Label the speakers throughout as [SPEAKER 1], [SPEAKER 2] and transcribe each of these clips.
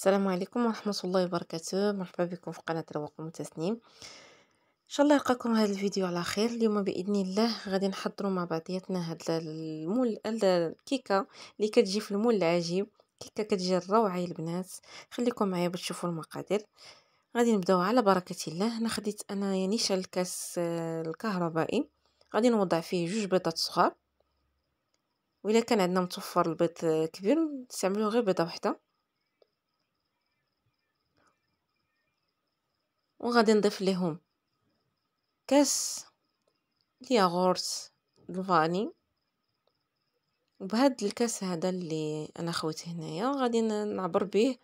[SPEAKER 1] السلام عليكم ورحمة الله وبركاته مرحبا بكم في قناة رواق المتسنين ان شاء الله يلقاكم هذا الفيديو على خير اليوم باذن الله غادي نحضروا مع بعضياتنا هاد المول الكيكه اللي كتجي في المول العجيب كيكه كتجي روعه يا البنات خليكم معايا باش تشوفوا المقادير غادي نبداو على بركه الله انا خديت انايا نيشان الكاس آه، الكهربائي غادي نوضع فيه جوج بيضات صغار وإلا كان عندنا متوفر البيض آه، كبير نستعملو غير بيضه وحده وغادي نضيف لهم كاس الياغورت الفاني وبهاد الكاس هذا اللي انا خويت هنايا غادي نعبر به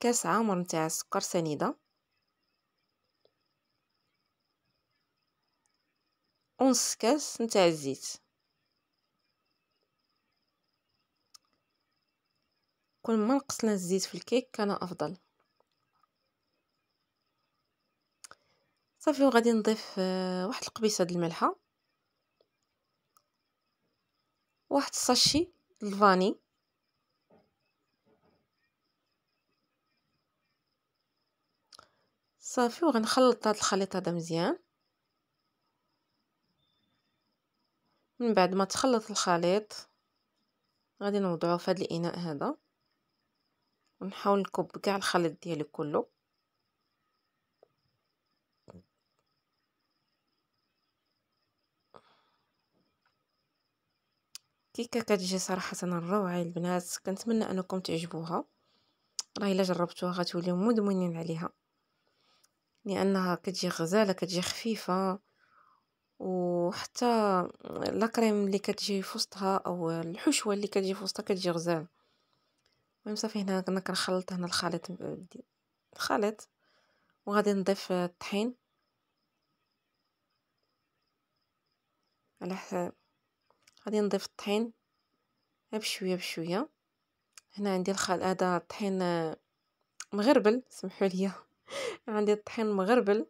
[SPEAKER 1] كاس عامر نتاع السكر سنيده ونص كاس نتاع الزيت كل ما نقصنا الزيت في الكيك كان افضل صافي وغادي نضيف آه، واحد القبيصه د الملحه واحد الساشي الفاني صافي وغنخلط هاد الخليط هذا مزيان من بعد ما تخلط الخليط غادي نوضعه في هاد الاناء هذا ونحاول نكب كاع الخليط ديالي كله كيكة كتجي صراحة الروعة البنات كنتمنى انكم تعجبوها راه الا جربتوها غتوليو مدمنين عليها لانها كتجي غزاله كتجي خفيفه وحتى لاكريم اللي كتجي في وسطها او الحشوه اللي كتجي في وسطها كتجي غزاله المهم صافي هنا كنا كنخلط هنا الخليط الخليط وغادي نضيف الطحين على حساب غادي نضيف الطحين بشويه بشويه هنا عندي الخل هذا الطحين مغربل سمحوا لي عندي الطحين مغربل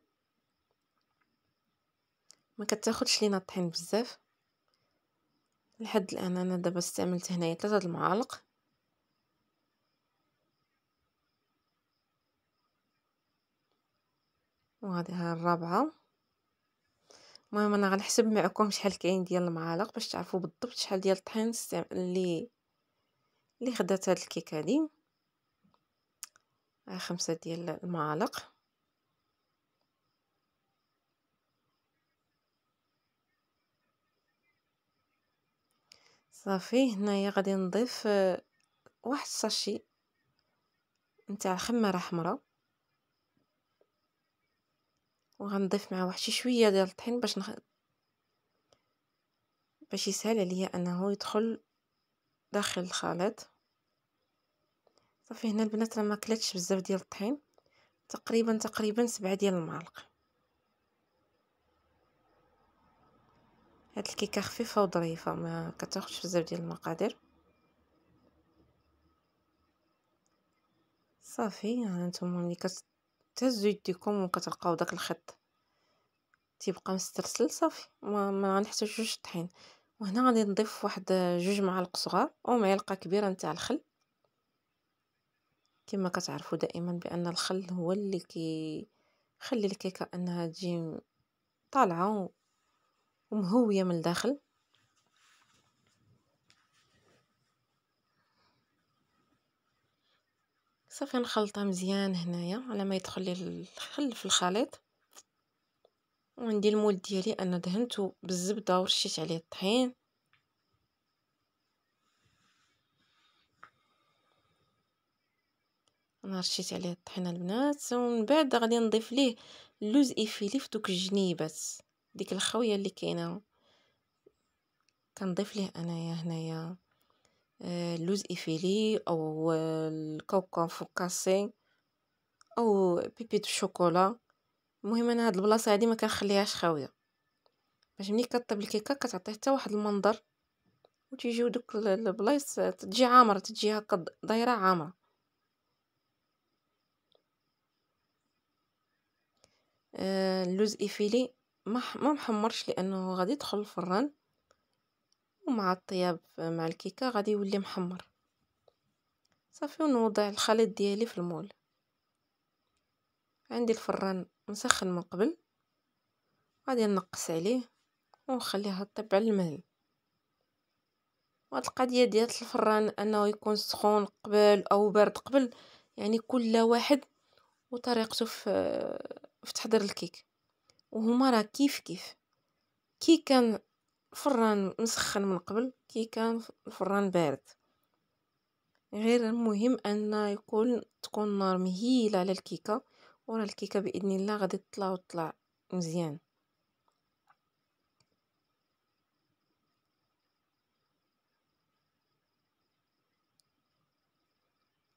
[SPEAKER 1] ما كتاخذش لينا الطحين بزاف لحد الان انا دابا استعملت هنايا ثلاثه المعالق وهذه الرابعه المهم انا غنحسب معكم شحال كاين ديال المعالق باش تعرفوا بالضبط شحال ديال الطحين اللي اللي خدات هاد الكيكه هادي آه، خمسة ديال المعالق صافي هنايا غادي نضيف آه، واحد ساشي نتاع خماره حمراء وغنضيف معاه واحد شي شويه ديال الطحين باش نخ... باش يسهل عليا انه يدخل داخل الخليط صافي هنا البنات راه ما كلاتش بزاف ديال الطحين تقريبا تقريبا سبعة ديال المعالق هاد الكيكه خفيفه وظريفه ما كتاخذش بزاف ديال المقادير صافي ها انتم ملي كت تهزوا يديكم وكتلقاو داك الخيط تيبقى مسترسل صافي ما, ما غنحتاجوش الطحين وهنا غادي نضيف واحد جوج معالق صغار ومعلقه كبيره نتاع الخل كما كتعرفوا دائما بان الخل هو اللي كي خلي الكيكه انها تجي طالعه ومهويه من الداخل صافي نخلطها مزيان هنايا على ما يدخل لي الخل في الخليط وعندي المول ديالي انا دهنته بالزبده ورشيت عليه الطحين انا رشيت عليه الطحين البنات ومن بعد غادي نضيف ليه اللوز ايفيلي في دوك الجنيبات ديك الخويه اللي كاينه كنضيف ليه انايا هنايا اللوز إفيلي أو الكاوكاو فوكاسي أو بيبي دو شوكولا المهم أنا هاد البلاصة هادي ما كنخليهاش خاوية باش ملي كطيب الكيكة كتعطيه حتى واحد المنظر وتيجيو دوك البلايص تجي عامرة تجي هكا دايرة عامرة اللوز آه، إفيلي ما محمرش لانه غادي يدخل الفران ومع الطياب مع الكيكة غادي يولي محمر صافي ونوضع الخليط ديالي في المول عندي الفران مسخن من قبل غادي نقص عليه ونخليها طيب على المهل وهاد القضيه ديال الفران انه يكون سخون قبل او بارد قبل يعني كل واحد وطريقته في في تحضير الكيك وهما راه كيف كيف كي كان الفران مسخن من قبل كي كان الفران بارد غير المهم ان يكون تكون النار مهيله على الكيكه ورا الكيكه باذن الله غادي تطلع وتطلع مزيان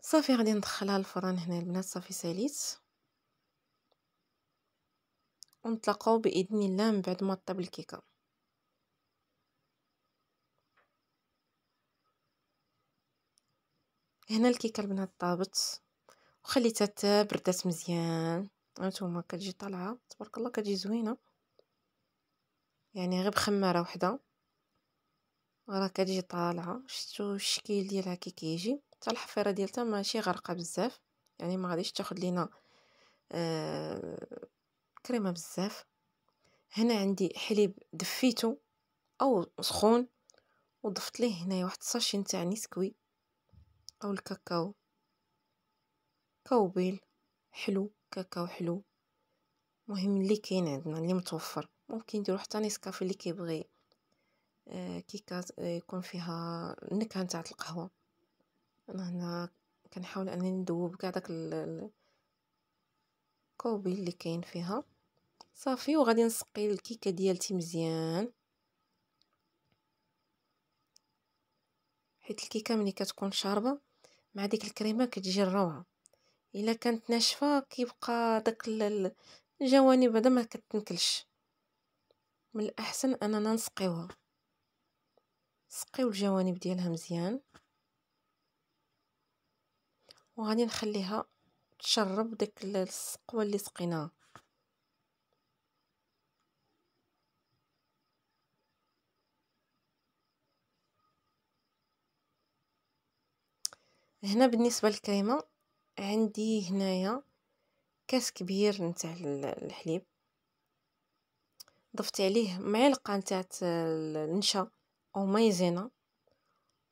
[SPEAKER 1] صافي غادي ندخلها الفران هنا البنات صافي ساليت ونتلاقاو باذن الله من بعد ما طاب الكيكه هنا الكيكه البنات طابت وخليتها بردات مزيان هانتوما كتجي طالعه تبارك الله كتجي زوينه يعني غير بخماره وحده راه كتجي طالعه شفتوا الشكل ديالها كي كيجي حتى الحفيره ديالتها ماشي غرقه بزاف يعني ما غاديش تاخذ لينا آه كريمه بزاف هنا عندي حليب دفيته او سخون وضفت ليه هنايا واحد الساشي نتاع نسكوي أو الكاكاو كاوبيل حلو كاكاو حلو المهم اللي كاين عندنا اللي متوفر ممكن يديروا حتى نيسكافي اللي كيبغي آه كيكات آه، يكون فيها النكهه نتاع القهوه انا هنا كنحاول انني ندوب كاع داك الكوبي اللي كاين فيها صافي وغادي نسقي الكيكه ديالتي مزيان حيت الكيكه ملي كتكون شاربه مع ديك الكريمة كتجي الروعة، إلا كانت ناشفة كيبقى داك الجوانب هذا ما كتنكلش، من الأحسن أننا نسقيوها، نسقيو الجوانب ديالها مزيان، وغادي نخليها تشرب داك السقوة اللي سقيناها. هنا بالنسبة للكريمة عندي هنايا كاس كبير نتاع الحليب ضفت عليه معلقة نتاع النشا او مايزينا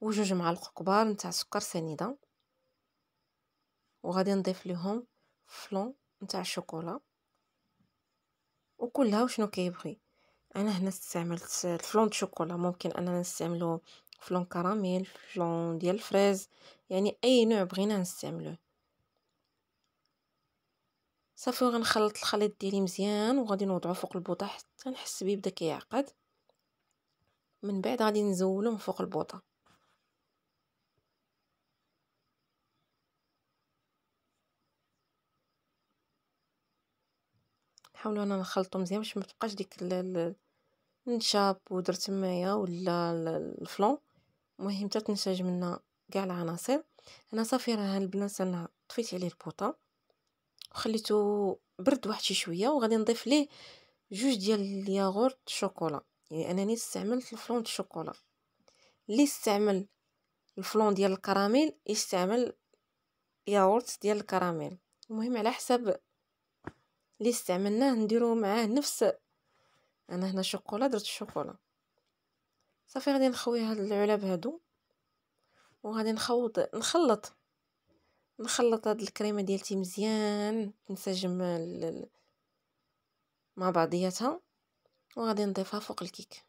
[SPEAKER 1] وجوج معالق كبار نتاع سكر سنيدة وغادي نضيف لهم فلون نتاع الشوكولا وكلها وشنو كيبغي انا هنا استعملت الفلون د الشوكولا ممكن اننا نستعملو فلون كراميل فلون ديال الفريز يعني اي نوع بغينا نستعمله صافي وغنخلط الخليط ديالي مزيان وغادي نوضعه فوق البوطه حتى نحس بيه بدا كيعقد من بعد غادي نزولو من فوق البوطه نحاولوا انا نخلطو مزيان باش ما تبقاش ديك النشاب ودرت معايا ولا الفلون مهم تا تنساج منا كاع العناصر هنا صافي راه البنات انا طفيت عليه البوطه وخليته برد واحد شي شويه وغادي نضيف ليه جوج ديال الياغورت شوكولا يعني انني استعملت الفلون ديال الشوكولا اللي استعمل الفلون ديال الكراميل يستعمل ياغورت ديال الكراميل المهم على حسب اللي استعملناه نديرو معاه نفس انا هنا شوكولا درت الشوكولا صافي غادي نخوي هاد العلب هادو وغادي نخوض نخلط نخلط هاد الكريمه ديالتي مزيان تنسجم مع بعضياتها وغادي نضيفها فوق الكيك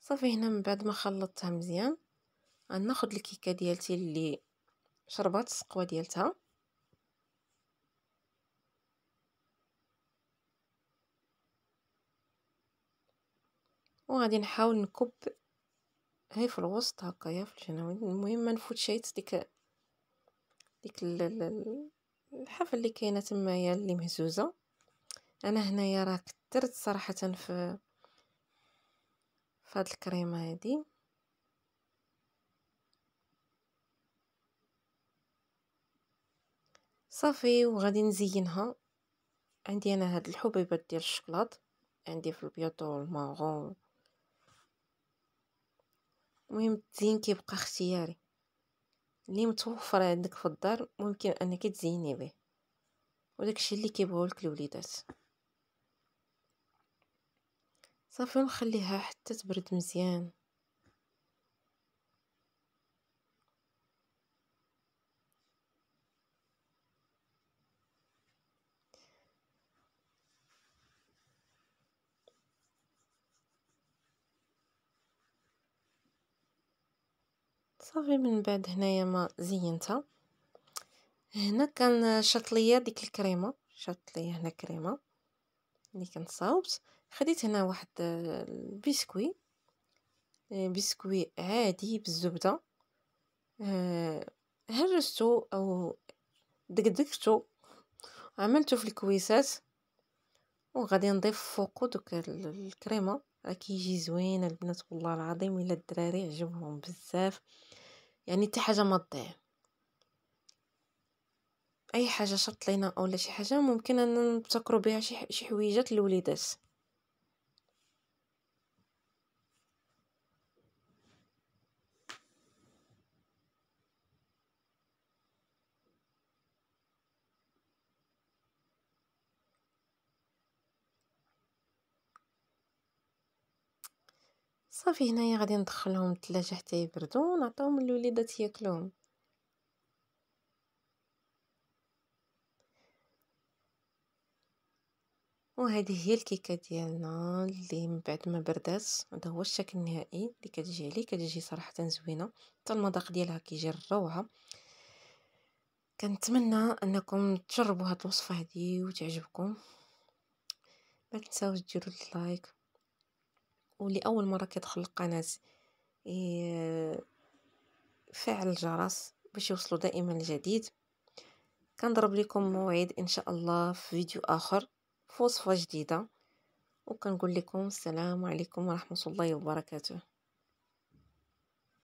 [SPEAKER 1] صافي هنا من بعد ما خلطتها مزيان غناخد الكيكه ديالتي اللي شربات السقوه ديالتها وغادي نحاول نكب هاي في الوسط هكا يا في الجناوين المهم ما نفوتش حيت ديك ديك الحافه اللي كاينه تمايا اللي مهزوزه انا هنايا راه كثرت صراحه في في هاد الكريمه هادي صافي وغادي نزينها عندي انا هاد الحبيبات ديال الشكلاط عندي في البيوتو والمارون المهم التزيين كيبقى اختياري اللي متوفر عندك في الدار ممكن انك تزيني به وداكشي اللي كيبغيو لك الوليدات صافي ونخليها حتى تبرد مزيان صافي من بعد هنايا ما زينتها هنا كان شطليه ديك الكريمه شطليه هنا كريمه اللي كنصاوبت خديت هنا واحد البسكوي بسكوي عادي بالزبده آه، هرستو او دقدقتو عملته في الكويسات وغادي نضيف فوقو دوك الكريمه راه كيجي زوين البنات والله العظيم الا الدراري عجبهم بزاف يعني تي حاجه ما تضيع اي حاجه شرط لينا اولا شي حاجه ممكن نبتكرو بيها شي حويجات الوليدات صافي هنايا غادي ندخلهم الثلاجة حتى يبردو ونعطيهم للوليدات ياكلوهم وهذه هي الكيكه ديالنا اللي من بعد ما بردات هذا هو الشكل النهائي اللي كتجي عليه كتجي صراحه زوينه حتى المذاق ديالها كيجي روعه كنتمنى انكم تجربوا هاد الوصفه هذه وتعجبكم ما تنساوش ديروا لايك واللي أول مرة كيدخل القناة فعل الجرس باش يوصلوا دائما الجديد كنضرب لكم موعد ان شاء الله في فيديو اخر في وصفه جديده وكنقول لكم السلام عليكم ورحمه الله وبركاته